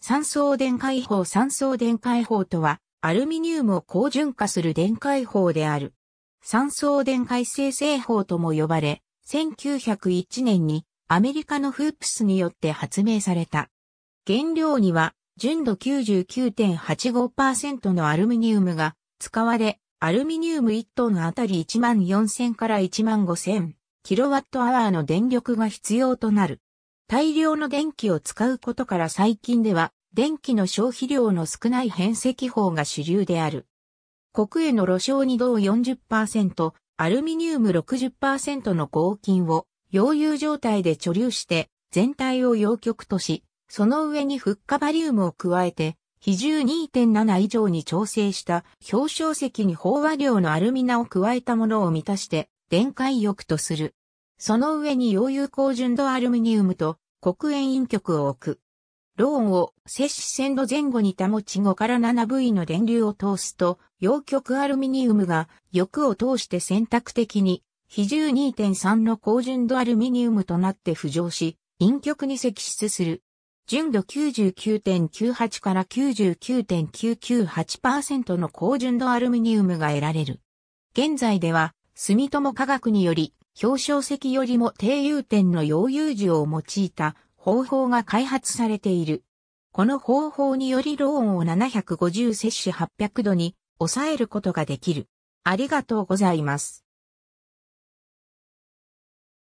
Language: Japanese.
三相電解法三相電解法とは、アルミニウムを高純化する電解法である。三相電解生成法とも呼ばれ、1901年にアメリカのフープスによって発明された。原料には純度99.85%のアルミニウムが使われ、アルミニウム1トンあたり1万4000から1万5000キロワットアワーの電力が必要となる。大量の電気を使うことから最近では、電気の消費量の少ない変積法が主流である。国営の路焼に銅40%、アルミニウム60%の合金を、溶融状態で貯留して、全体を溶極とし、その上にフッカバリウムを加えて、比重2.7以上に調整した表彰石に飽和量のアルミナを加えたものを満たして、電解浴とする。その上に溶融高純度アルミニウムと黒煙陰極を置く。ローンを摂氏鮮度前後に保ち5から 7V の電流を通すと、陽極アルミニウムが欲を通して選択的に比重2.3の高純度アルミニウムとなって浮上し、陰極に積出する。純度99.98から99.998%の高純度アルミニウムが得られる。現在では、住友化学により、表彰席よりも低融点の溶融樹を用いた方法が開発されている。この方法によりローンを750摂氏800度に抑えることができる。ありがとうございます。